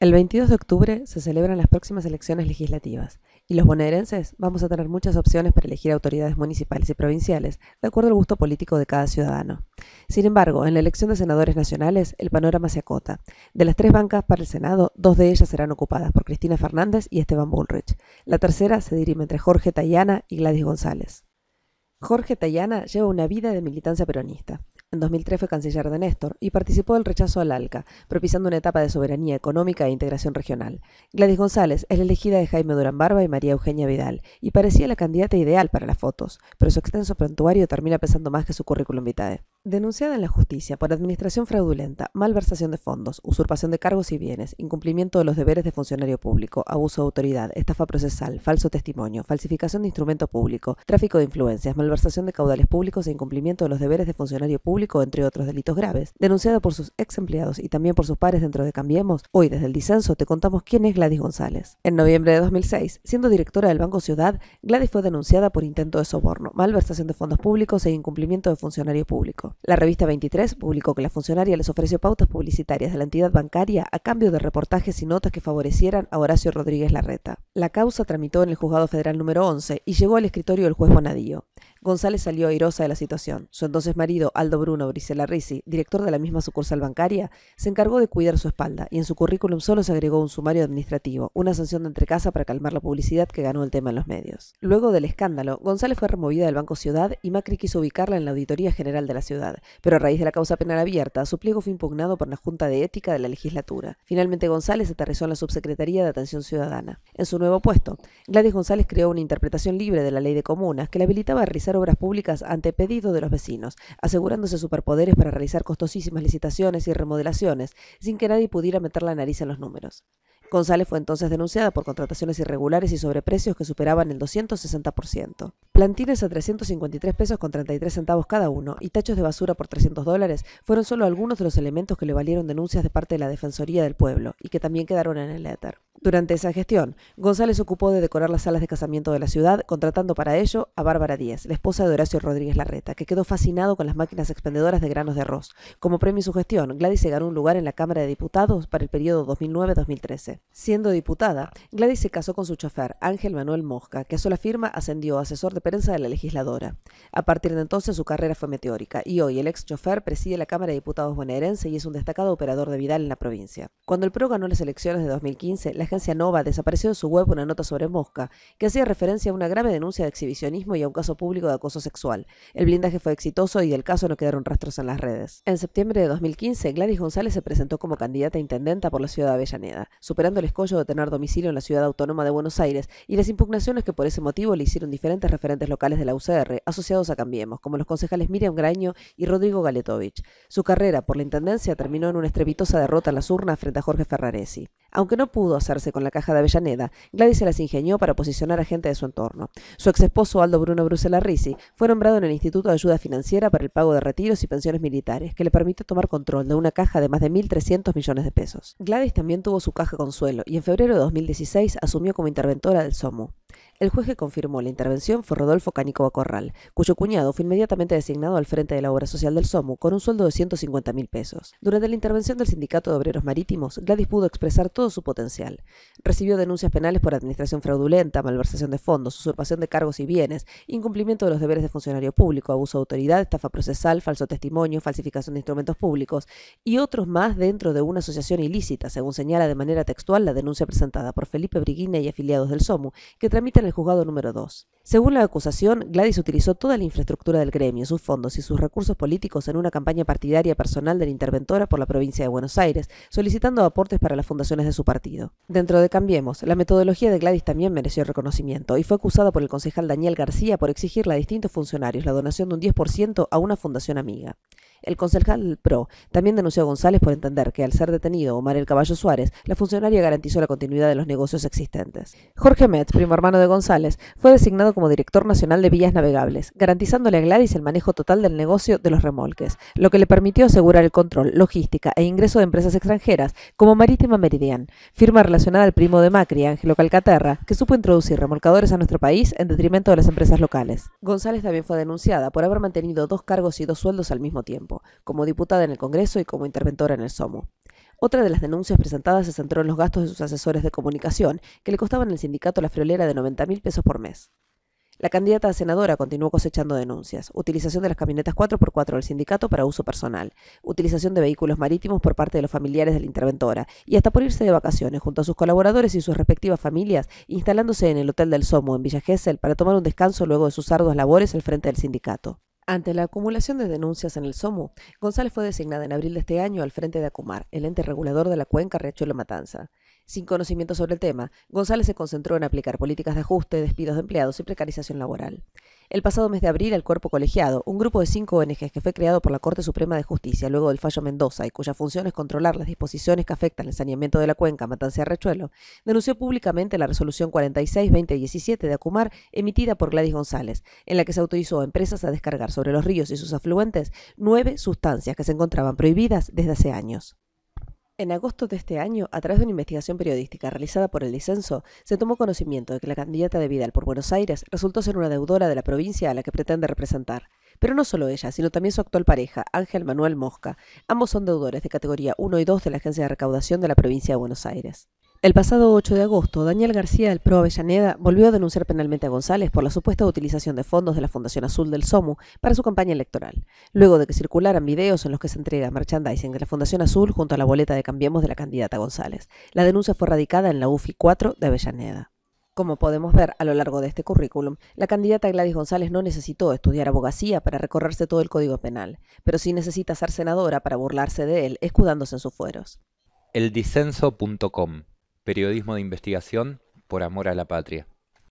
El 22 de octubre se celebran las próximas elecciones legislativas y los bonaerenses vamos a tener muchas opciones para elegir autoridades municipales y provinciales, de acuerdo al gusto político de cada ciudadano. Sin embargo, en la elección de senadores nacionales, el panorama se acota. De las tres bancas para el Senado, dos de ellas serán ocupadas por Cristina Fernández y Esteban Bullrich. La tercera se dirime entre Jorge Tayana y Gladys González. Jorge Tayana lleva una vida de militancia peronista. En 2003 fue canciller de Néstor y participó del rechazo al ALCA, propiciando una etapa de soberanía económica e integración regional. Gladys González es la elegida de Jaime Durán Barba y María Eugenia Vidal, y parecía la candidata ideal para las fotos, pero su extenso prontuario termina pesando más que su currículum vitae. Denunciada en la justicia por administración fraudulenta, malversación de fondos, usurpación de cargos y bienes, incumplimiento de los deberes de funcionario público, abuso de autoridad, estafa procesal, falso testimonio, falsificación de instrumento público, tráfico de influencias, malversación de caudales públicos e incumplimiento de los deberes de funcionario público, entre otros delitos graves, denunciada por sus ex empleados y también por sus pares dentro de Cambiemos, hoy desde el disenso te contamos quién es Gladys González. En noviembre de 2006, siendo directora del Banco Ciudad, Gladys fue denunciada por intento de soborno, malversación de fondos públicos e incumplimiento de funcionario público. La revista 23 publicó que la funcionaria les ofreció pautas publicitarias de la entidad bancaria a cambio de reportajes y notas que favorecieran a Horacio Rodríguez Larreta. La causa tramitó en el Juzgado Federal número 11 y llegó al escritorio del juez Bonadío. González salió airosa de la situación. Su entonces marido, Aldo Bruno Brisela Risi, director de la misma sucursal bancaria, se encargó de cuidar su espalda y en su currículum solo se agregó un sumario administrativo, una sanción de entrecasa para calmar la publicidad que ganó el tema en los medios. Luego del escándalo, González fue removida del Banco Ciudad y Macri quiso ubicarla en la Auditoría General de la Ciudad, pero a raíz de la causa penal abierta, su pliego fue impugnado por la Junta de Ética de la Legislatura. Finalmente, González aterrizó en la Subsecretaría de Atención Ciudadana. En su nuevo puesto, Gladys González creó una interpretación libre de la ley de comunas que la habilitaba a obras públicas ante pedido de los vecinos, asegurándose superpoderes para realizar costosísimas licitaciones y remodelaciones, sin que nadie pudiera meter la nariz en los números. González fue entonces denunciada por contrataciones irregulares y sobreprecios que superaban el 260%. Plantines a 353 pesos con 33 centavos cada uno y tachos de basura por 300 dólares fueron solo algunos de los elementos que le valieron denuncias de parte de la Defensoría del Pueblo y que también quedaron en el éter. Durante esa gestión, González ocupó de decorar las salas de casamiento de la ciudad, contratando para ello a Bárbara Díez, la esposa de Horacio Rodríguez Larreta, que quedó fascinado con las máquinas expendedoras de granos de arroz. Como premio y su gestión, Gladys se ganó un lugar en la Cámara de Diputados para el periodo 2009-2013 siendo diputada, Gladys se casó con su chofer, Ángel Manuel Mosca, que a sola firma ascendió a asesor de prensa de la legisladora. A partir de entonces su carrera fue meteórica y hoy el ex chofer preside la Cámara de Diputados bonaerense y es un destacado operador de Vidal en la provincia. Cuando el PRO ganó las elecciones de 2015, la agencia Nova desapareció de su web una nota sobre Mosca, que hacía referencia a una grave denuncia de exhibicionismo y a un caso público de acoso sexual. El blindaje fue exitoso y del caso no quedaron rastros en las redes. En septiembre de 2015, Gladys González se presentó como candidata a intendenta por la ciudad de Avellaneda, superando el escollo de tener domicilio en la ciudad autónoma de Buenos Aires y las impugnaciones que por ese motivo le hicieron diferentes referentes locales de la UCR, asociados a Cambiemos, como los concejales Miriam Graño y Rodrigo Galetovich. Su carrera por la Intendencia terminó en una estrepitosa derrota en las urnas frente a Jorge Ferraresi. Aunque no pudo hacerse con la caja de Avellaneda, Gladys se las ingenió para posicionar a gente de su entorno. Su exesposo Aldo Bruno Brusela Risi fue nombrado en el Instituto de Ayuda Financiera para el pago de retiros y pensiones militares, que le permite tomar control de una caja de más de 1.300 millones de pesos. Gladys también tuvo su caja con suelo y en febrero de 2016 asumió como interventora del SOMU. El juez que confirmó la intervención fue Rodolfo Cánico Corral, cuyo cuñado fue inmediatamente designado al frente de la obra social del SOMU con un sueldo de 150 mil pesos. Durante la intervención del Sindicato de Obreros Marítimos, Gladys pudo expresar todo su potencial. Recibió denuncias penales por administración fraudulenta, malversación de fondos, usurpación de cargos y bienes, incumplimiento de los deberes de funcionario público, abuso de autoridad, estafa procesal, falso testimonio, falsificación de instrumentos públicos y otros más dentro de una asociación ilícita, según señala de manera textual la denuncia presentada por Felipe Briguina y afiliados del SOMU, que tramita en el juzgado número 2. Según la acusación, Gladys utilizó toda la infraestructura del gremio, sus fondos y sus recursos políticos en una campaña partidaria personal de la interventora por la provincia de Buenos Aires, solicitando aportes para las fundaciones de su partido. Dentro de Cambiemos, la metodología de Gladys también mereció reconocimiento y fue acusada por el concejal Daniel García por exigirle a distintos funcionarios la donación de un 10% a una fundación amiga. El concejal PRO también denunció a González por entender que al ser detenido Omar el Caballo Suárez, la funcionaria garantizó la continuidad de los negocios existentes. Jorge Metz, primo hermano de González, fue designado como director nacional de vías navegables, garantizándole a Gladys el manejo total del negocio de los remolques, lo que le permitió asegurar el control, logística e ingreso de empresas extranjeras, como Marítima Meridian, firma relacionada al primo de Macri, Ángelo Calcaterra, que supo introducir remolcadores a nuestro país en detrimento de las empresas locales. González también fue denunciada por haber mantenido dos cargos y dos sueldos al mismo tiempo como diputada en el Congreso y como interventora en el SOMO. Otra de las denuncias presentadas se centró en los gastos de sus asesores de comunicación, que le costaban al sindicato la friolera de 90 mil pesos por mes. La candidata a senadora continuó cosechando denuncias. Utilización de las camionetas 4x4 del sindicato para uso personal. Utilización de vehículos marítimos por parte de los familiares de la interventora. Y hasta por irse de vacaciones junto a sus colaboradores y sus respectivas familias, instalándose en el Hotel del Somo, en Villa Gesell, para tomar un descanso luego de sus arduas labores al frente del sindicato. Ante la acumulación de denuncias en el SOMO, González fue designada en abril de este año al frente de ACUMAR, el ente regulador de la cuenca la Matanza sin conocimiento sobre el tema, González se concentró en aplicar políticas de ajuste, despidos de empleados y precarización laboral. El pasado mes de abril, el Cuerpo Colegiado, un grupo de cinco ONGs que fue creado por la Corte Suprema de Justicia luego del fallo Mendoza y cuya función es controlar las disposiciones que afectan el saneamiento de la cuenca matancia Rechuelo, denunció públicamente la resolución 46-2017 de Acumar emitida por Gladys González, en la que se autorizó a empresas a descargar sobre los ríos y sus afluentes nueve sustancias que se encontraban prohibidas desde hace años. En agosto de este año, a través de una investigación periodística realizada por el Disenso, se tomó conocimiento de que la candidata de Vidal por Buenos Aires resultó ser una deudora de la provincia a la que pretende representar. Pero no solo ella, sino también su actual pareja, Ángel Manuel Mosca. Ambos son deudores de categoría 1 y 2 de la Agencia de Recaudación de la provincia de Buenos Aires. El pasado 8 de agosto, Daniel García del PRO Avellaneda volvió a denunciar penalmente a González por la supuesta utilización de fondos de la Fundación Azul del SOMU para su campaña electoral, luego de que circularan videos en los que se entrega merchandising de la Fundación Azul junto a la boleta de Cambiemos de la candidata González. La denuncia fue radicada en la UFI 4 de Avellaneda. Como podemos ver a lo largo de este currículum, la candidata Gladys González no necesitó estudiar abogacía para recorrerse todo el Código Penal, pero sí necesita ser senadora para burlarse de él, escudándose en sus fueros. Eldisenso.com periodismo de investigación por amor a la patria.